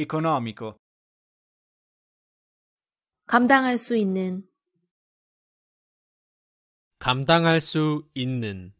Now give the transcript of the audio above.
economico 감당할 수 있는 감당할 수 있는